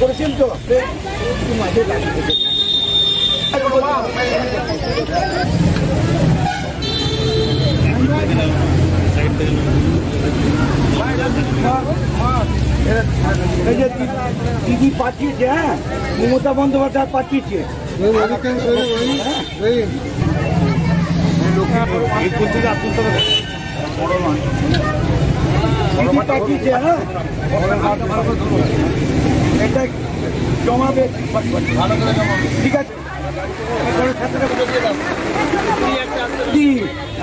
করেছেন তো দিদি পাঠিয়েছে হ্যাঁ মমতা বন্দ্যোপাধ্যায় পাঠিয়েছে এই বড় সিডিটা কি যে হ্যাঁ এটা জমাবে ঠিক আছে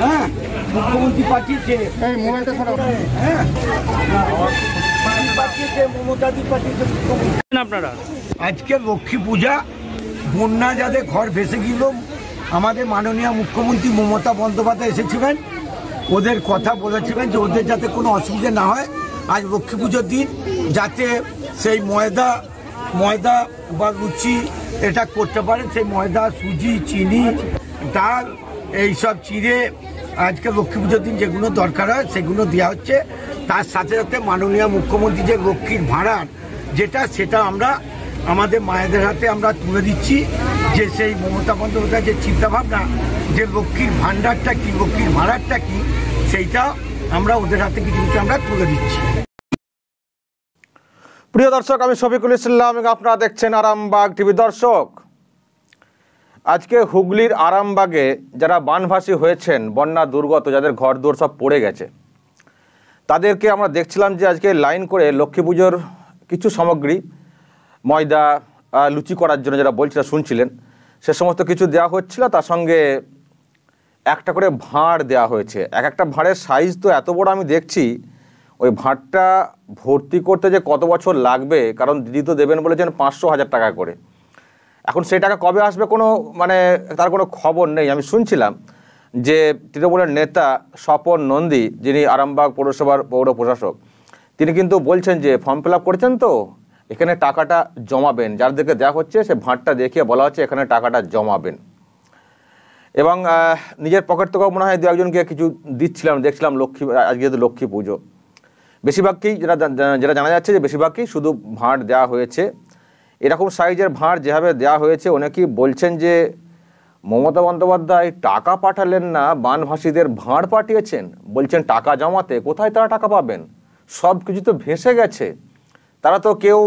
হ্যাঁ মুখ্যমন্ত্রী পাঠিয়েছে এই মোবাইলটা হ্যাঁ পাঠিয়েছে আপনারা আজকে লক্ষ্মী পূজা বন্যা যাদের ঘর ভেসে গেল আমাদের মাননীয় মুখ্যমন্ত্রী মমতা বন্দ্যোপাধ্যায় এসেছিলেন ওদের কথা বলেছিলেন যে ওদের যাতে কোনো অসুবিধা না হয় আজ লক্ষ্মী পুজোর দিন যাতে সেই ময়দা ময়দা বা লুচি এটা করতে পারে সেই ময়দা সুজি চিনি ডাল এইসব চিড়ে আজকে লক্ষ্মী পুজোর দিন যেগুলো দরকার হয় সেগুলো দেওয়া হচ্ছে তার সাথে সাথে মাননীয় মুখ্যমন্ত্রী যে লক্ষ্মীর ভাড়ার যেটা সেটা আমরা আমাদের মায়েদের হাতে আমরা তুলে দিচ্ছি যে সেই মমতা বন্দ্যোপাধ্যায় যে চিন্তাভাবনা যে লক্ষ্মীর ভান্ডারটা কি লক্ষ্মীর ভাড়ারটা কি সেইটা আমরা ওদের হাতে কিছু কিছু আমরা তুলে দিচ্ছি প্রিয় দর্শক আমি শফিকুল ইসলাম আপনারা দেখছেন আরামবাগ টিভি দর্শক আজকে হুগলির আরামবাগে যারা বানভাসী হয়েছেন বন্যা দুর্গত যাদের ঘর দোর সব পড়ে গেছে তাদেরকে আমরা দেখছিলাম যে আজকে লাইন করে লক্ষ্মী পুজোর কিছু সামগ্রী ময়দা লুচি করার জন্য যারা বলছিলেন শুনছিলেন সে সমস্ত কিছু দেওয়া হচ্ছিল তার সঙ্গে একটা করে ভাঁড় দেয়া হয়েছে এক একটা ভাঁড়ের সাইজ তো এত বড় আমি দেখছি ওই ভাঁড়টা ভর্তি করতে যে কত বছর লাগবে কারণ দিদি তো দেবেন বলেছেন পাঁচশো হাজার টাকা করে এখন সেই টাকা কবে আসবে কোনো মানে তার কোনো খবর নেই আমি শুনছিলাম যে তৃণমূলের নেতা স্বপন নন্দী যিনি আরামবাগ পৌরসভার পৌর প্রশাসক তিনি কিন্তু বলছেন যে ফর্ম ফিল করেছেন তো এখানে টাকাটা জমাবেন যাদেরকে দেখা হচ্ছে সে ভাঁড়টা দেখিয়ে বলা হচ্ছে এখানে টাকাটা জমাবেন এবং নিজের পকেট থেকেও মনে হয় দু একজনকে কিছু দিচ্ছিলাম দেখছিলাম লক্ষ্মী আজকে যেহেতু লক্ষ্মী পুজো বেশিরভাগকেই যেটা যেটা জানা যাচ্ছে যে বেশিরভাগকেই শুধু ভাঁড় দেওয়া হয়েছে এরকম সাইজের ভাঁড় যেভাবে দেওয়া হয়েছে অনেকেই বলছেন যে মমতা বন্দ্যোপাধ্যায় টাকা পাঠালেন না বানভাসীদের ভাঁড় পাঠিয়েছেন বলছেন টাকা জমাতে কোথায় তারা টাকা পাবেন সব কিছু তো ভেসে গেছে তারা তো কেউ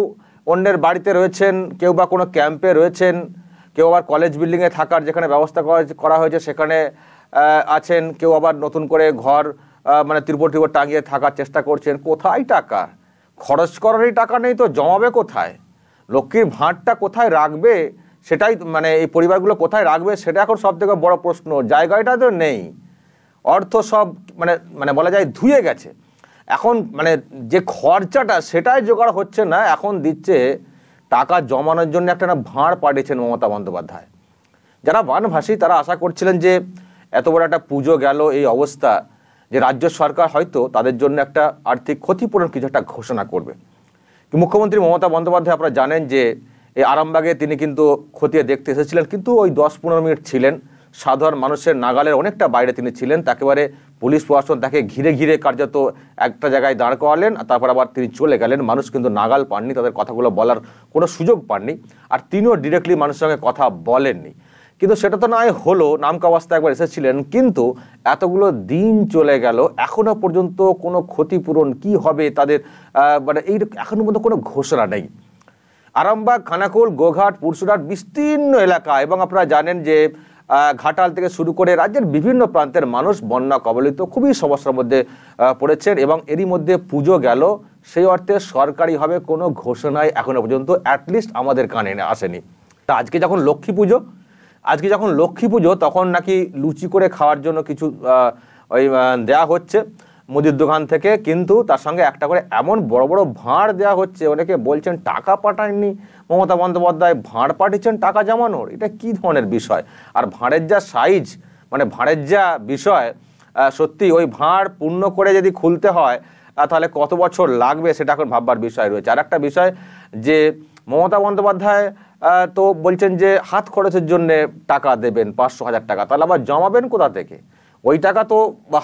অন্যের বাড়িতে রয়েছেন কেউ বা কোনো ক্যাম্পে রয়েছেন কেউ আবার কলেজ বিল্ডিংয়ে থাকার যেখানে ব্যবস্থা করা হয়েছে সেখানে আছেন কেউ আবার নতুন করে ঘর মানে ত্রিপর ত্রিপর টাঙিয়ে থাকার চেষ্টা করছেন কোথায় টাকা খরচ করারই টাকা নেই তো জমাবে কোথায় লক্ষ্মীর ভাঁড়টা কোথায় রাখবে সেটাই মানে এই পরিবারগুলো কোথায় রাখবে সেটা এখন সব থেকে বড় প্রশ্ন জায়গাটা তো নেই অর্থ সব মানে মানে বলা যায় ধুয়ে গেছে এখন মানে যে খরচাটা সেটাই জোগাড় হচ্ছে না এখন দিচ্ছে টাকা জমানোর জন্য একটা না ভাঁড় পাঠিয়েছেন মমতা বন্দ্যোপাধ্যায় যারা বানভাসী তারা আশা করছিলেন যে এত বড় একটা পুজো গেল এই অবস্থা যে রাজ্য সরকার হয়তো তাদের জন্য একটা আর্থিক ক্ষতিপূরণ কিছু একটা ঘোষণা করবে মুখ্যমন্ত্রী মমতা বন্দ্যোপাধ্যায় আপনারা জানেন যে এই আরামবাগে তিনি কিন্তু খতিয়ে দেখতে এসেছিলেন কিন্তু ওই দশ পনেরো মিনিট ছিলেন সাধারণ মানুষের নাগালের অনেকটা বাইরে তিনি ছিলেন তাকেবারে পুলিশ প্রশাসন তাকে ঘিরে ঘিরে কার্যত একটা জায়গায় দাঁড় করালেন তারপর আবার তিনি চলে গেলেন মানুষ কিন্তু নাগাল পাননি তাদের কথাগুলো বলার কোনো সুযোগ পাননি আর তিনিও ডিরেক্টলি মানুষের সঙ্গে কথা বলেননি কিন্তু সেটা তো নয় হলো নামকা একবার এসেছিলেন কিন্তু এতগুলো দিন চলে গেল এখনও পর্যন্ত কোনো ক্ষতিপূরণ কি হবে তাদের মানে এই এখনও পর্যন্ত কোনো ঘোষণা নেই আরামবাগ খানাকুল গোঘাট পুরসুরাট বিস্তীর্ণ এলাকা এবং আপনারা জানেন যে ঘাটাল থেকে শুরু করে রাজ্যের বিভিন্ন প্রান্তের মানুষ বন্যা কবলিত খুবই সমস্যার মধ্যে পড়েছেন এবং এরই মধ্যে পুজো গেল সেই অর্থে সরকারিভাবে কোনো ঘোষণায় এখনও পর্যন্ত অ্যাটলিস্ট আমাদের কানে আসেনি তা আজকে যখন লক্ষ্মী পুজো আজকে যখন লক্ষ্মী পুজো তখন নাকি লুচি করে খাওয়ার জন্য কিছু ওই দেয়া হচ্ছে মুদির দোকান থেকে কিন্তু তার সঙ্গে একটা করে এমন বড় বড় ভাঁড় দেওয়া হচ্ছে অনেকে বলছেন টাকা পাঠাননি মমতা বন্দ্যোপাধ্যায় ভাঁড় পাঠিয়েছেন টাকা জমানোর এটা কি ধরনের বিষয় আর ভাঁড়ের যা সাইজ মানে ভাঁড়ের যা বিষয় সত্যি ওই ভাঁড় পূর্ণ করে যদি খুলতে হয় তাহলে কত বছর লাগবে সেটা এখন ভাববার বিষয় রয়েছে আর একটা বিষয় যে মমতা বন্দ্যোপাধ্যায় তো বলছেন যে হাত খরচের জন্য টাকা দেবেন পাঁচশো হাজার টাকা তাহলে আবার জমাবেন কোথা থেকে ওই টাকা তো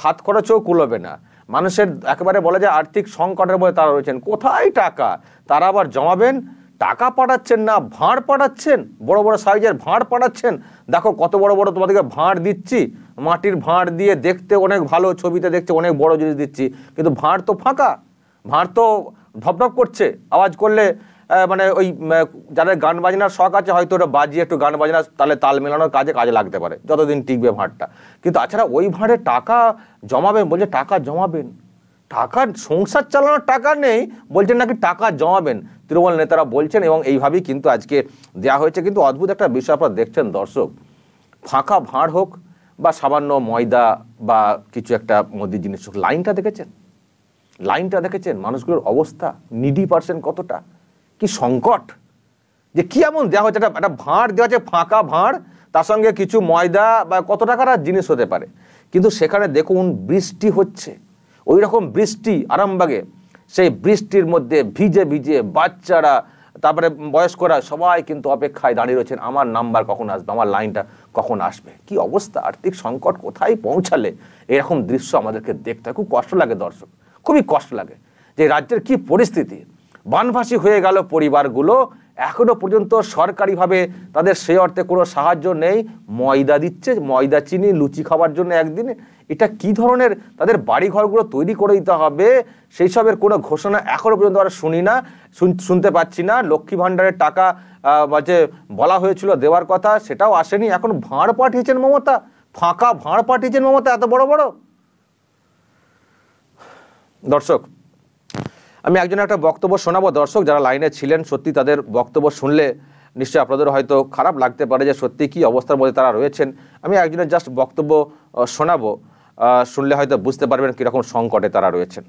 হাত খরচও কুলোবে না মানুষের একেবারে বলা যায় আর্থিক সংকটের বলে তারা রয়েছেন কোথায় টাকা তারা আবার জমাবেন টাকা পাঠাচ্ছেন না ভাঁড় পাঠাচ্ছেন বড় বড় সাইজের ভাঁড় পাঠাচ্ছেন দেখো কত বড় বড় তোমাদেরকে ভাঁড় দিচ্ছি মাটির ভাঁড় দিয়ে দেখতে অনেক ভালো ছবিতে দেখতে অনেক বড় জিনিস দিচ্ছি কিন্তু ভাঁড় তো ফাঁকা ভাঁড় তো ঢপঢপ করছে আওয়াজ করলে মানে ওই যাদের গান বাজনার শখ আছে হয়তো ওটা বাজিয়ে একটু গান বাজনা তাহলে তাল মেলানোর কাজে কাজে লাগতে পারে যতদিন টিকবে ভাঁড়টা কিন্তু তাছাড়া ওই ভাঁড়ে টাকা জমাবেন বলছে টাকা জমাবেন টাকা সংসার চালানোর টাকা নেই বলছেন নাকি টাকা জমাবেন তৃণমূল নেতারা বলছেন এবং এইভাবেই কিন্তু আজকে দেয়া হয়েছে কিন্তু অদ্ভুত একটা বিষয় আপনারা দেখছেন দর্শক ফাঁকা ভাঁড় হোক বা সামান্য ময়দা বা কিছু একটা মোদির জিনিস হোক লাইনটা দেখেছেন লাইনটা দেখেছেন মানুষগুলোর অবস্থা নিডি পার্সেন্ট কতটা কি সংকট যে কি এমন দেওয়া হয়েছে একটা একটা ভাঁড় দেওয়া হচ্ছে ফাঁকা ভাঁড় তার সঙ্গে কিছু ময়দা বা কত টাকার জিনিস হতে পারে কিন্তু সেখানে দেখুন বৃষ্টি হচ্ছে ওই রকম বৃষ্টি আরামবাগে সেই বৃষ্টির মধ্যে ভিজে ভিজে বাচ্চারা তারপরে বয়স্করা সবাই কিন্তু অপেক্ষায় দাঁড়িয়ে রয়েছেন আমার নাম্বার কখন আসবে আমার লাইনটা কখন আসবে কি অবস্থা আর্থিক সংকট কোথায় পৌঁছালে এরকম দৃশ্য আমাদেরকে দেখতে খুব কষ্ট লাগে দর্শক খুবই কষ্ট লাগে যে রাজ্যের কি পরিস্থিতি বানভাসী হয়ে গেল পরিবারগুলো এখনও পর্যন্ত সরকারিভাবে তাদের সে অর্থে কোনো সাহায্য নেই ময়দা দিচ্ছে ময়দা চিনি লুচি খাওয়ার জন্য একদিনে এটা কি ধরনের তাদের বাড়িঘরগুলো তৈরি করে দিতে হবে সেই সবের কোনো ঘোষণা এখনও পর্যন্ত আমরা শুনি না শুনতে পাচ্ছি না লক্ষ্মী ভাণ্ডারের টাকা যে বলা হয়েছিল দেওয়ার কথা সেটাও আসেনি এখন ভাঁড় পাঠিয়েছেন মমতা ফাঁকা ভাঁড় পাঠিয়েছেন মমতা এত বড় বড় দর্শক আমি একজনের একটা বক্তব্য শোনাবো দর্শক যারা লাইনে ছিলেন সত্যি তাদের বক্তব্য শুনলে নিশ্চয়ই আপনাদের হয়তো খারাপ লাগতে পারে যে সত্যি কী অবস্থার মধ্যে তারা রয়েছেন আমি একজনের জাস্ট বক্তব্য শোনাবো শুনলে হয়তো বুঝতে পারবেন কীরকম সংকটে তারা রয়েছেন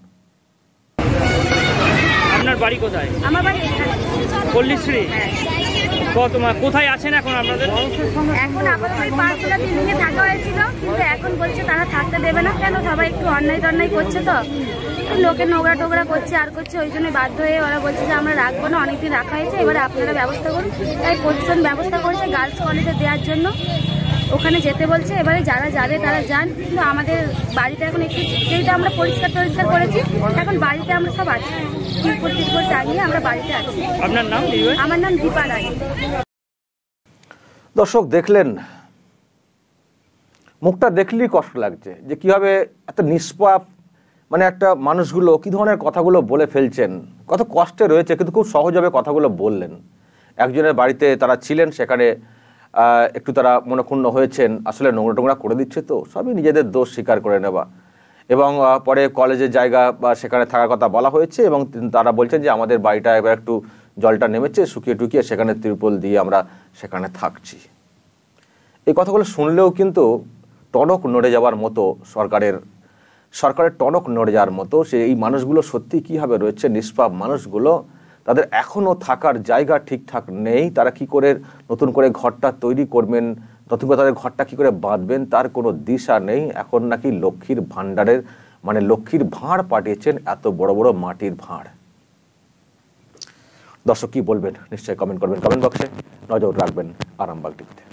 আপনার বাড়ি কোথায় আমার বাড়ি পল্লীশ্রী হ্যাঁ। তোমার কোথায় আছেন এখন আপনাদের এখন আপাতত ওই পাঁচটা বিল্ডিংয়ে থাকা হয়েছিল কিন্তু এখন বলছে তারা থাকতে দেবে না কেন সবাই একটু অন্যায় টন্যায় করছে তো লোকে নোংরা টোকরা করছে আর করছে ওই জন্য বাধ্য হয়ে ওরা বলছে যে আমরা রাখবো না অনেকদিন রাখা হয়েছে এবারে আপনারা ব্যবস্থা করুন তাই প্রশাসন ব্যবস্থা করেছে গার্লস কলেজে দেওয়ার জন্য ওখানে যেতে বলছে এবারে যারা যাবে তারা যান কিন্তু আমাদের বাড়িতে এখন একটু যেহেতু আমরা পরিষ্কার টরিষ্কার করেছি এখন বাড়িতে আমরা সব আছি তিরপুর তিরপুর টাঙিয়ে আমরা বাড়িতে আছি আপনার নাম আমার নাম দীপা রায় দর্শক দেখলেন মুখটা দেখলেই কষ্ট লাগছে যে কীভাবে এত নিষ্পাপ মানে একটা মানুষগুলো কী ধরনের কথাগুলো বলে ফেলছেন কত কষ্টে রয়েছে কিন্তু খুব সহজভাবে কথাগুলো বললেন একজনের বাড়িতে তারা ছিলেন সেখানে একটু তারা মনক্ষুণ্ণ হয়েছেন আসলে নোংরা টোংরা করে দিচ্ছে তো সবই নিজেদের দোষ স্বীকার করে নেওয়া এবং পরে কলেজের জায়গা বা সেখানে থাকার কথা বলা হয়েছে এবং তারা বলছেন যে আমাদের বাড়িটা এবার একটু জলটা নেমেছে শুকিয়ে টুকিয়ে সেখানে ত্রিপল দিয়ে আমরা সেখানে থাকছি এই কথাগুলো শুনলেও কিন্তু টনক নড়ে যাওয়ার মতো সরকারের সরকারের টনক নড়ে যাওয়ার মতো সে এই মানুষগুলো সত্যি কীভাবে রয়েছে নিষ্পাপ মানুষগুলো তাদের এখনও থাকার জায়গা ঠিকঠাক নেই তারা কি করে নতুন করে ঘরটা তৈরি করবেন নতুন করে তাদের ঘরটা কী করে বাঁধবেন তার কোনো দিশা নেই এখন নাকি লক্ষ্মীর ভাণ্ডারের মানে লক্ষ্মীর ভাঁড় পাঠিয়েছেন এত বড় বড় মাটির ভাঁড় দর্শক কী বলবেন নিশ্চয়ই কমেন্ট করবেন কমেন্ট বক্সে নজর রাখবেন আরামবাগ টিভিতে